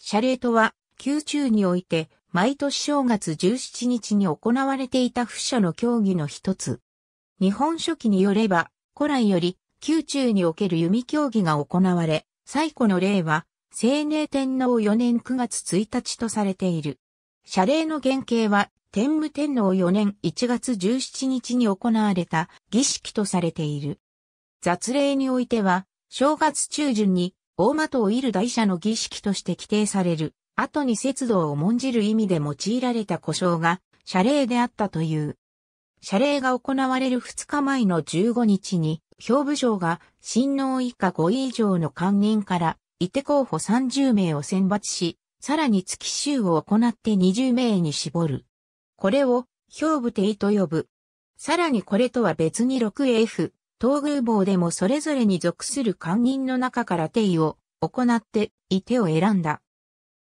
謝礼とは、宮中において、毎年正月17日に行われていた不謝の競技の一つ。日本書紀によれば、古来より、宮中における弓競技が行われ、最古の例は、青年天皇4年9月1日とされている。謝礼の原型は、天武天皇4年1月17日に行われた儀式とされている。雑礼においては、正月中旬に大間といる大社の儀式として規定される、後に節度を重んじる意味で用いられた故障が、謝礼であったという。謝礼が行われる2日前の15日に、兵部省が、親王以下5位以上の官人から、伊手候補30名を選抜し、さらに月週を行って20名に絞る。これを、兵部定と呼ぶ。さらにこれとは別に 6F、東宮坊でもそれぞれに属する官人の中から定位を行って伊手を選んだ。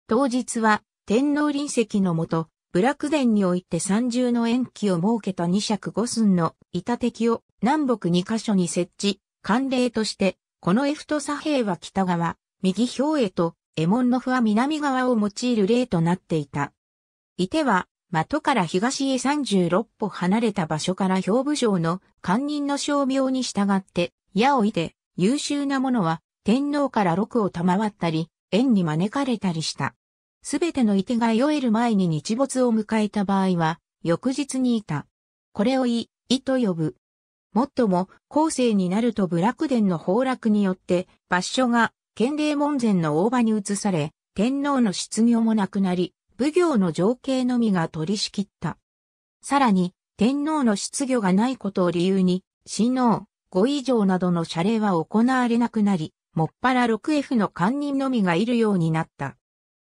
当日は天皇臨席のもと、部落殿において三重の延期を設けた二尺五寸の板敵を南北二箇所に設置、慣例として、このエフト左兵は北側、右表へと、エモンの符は南側を用いる例となっていた。伊手は、的から東へ36歩離れた場所から兵部城の官人の称名に従って、矢を射て、優秀な者は天皇から禄を賜ったり、縁に招かれたりした。すべての射手が酔える前に日没を迎えた場合は、翌日にいた。これをい、いと呼ぶ。もっとも、後世になると部落殿の崩落によって、場所が、県令門前の大場に移され、天皇の失業もなくなり、奉行の情景のみが取り仕切った。さらに、天皇の失業がないことを理由に、親王、5以上などの謝礼は行われなくなり、もっぱら 6F の官人のみがいるようになった。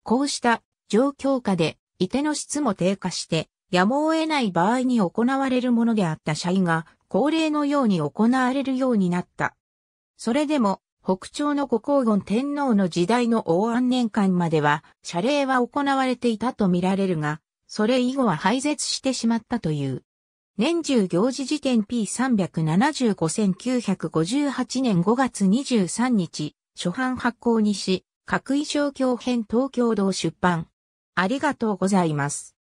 こうした状況下で、伊手の質も低下して、やむを得ない場合に行われるものであった社員が、恒例のように行われるようになった。それでも、北朝の五皇言天皇の時代の王安年間までは、謝礼は行われていたと見られるが、それ以後は廃絶してしまったという。年中行事時点 P375958 年5月23日、初版発行にし、各位装教編東京堂出版。ありがとうございます。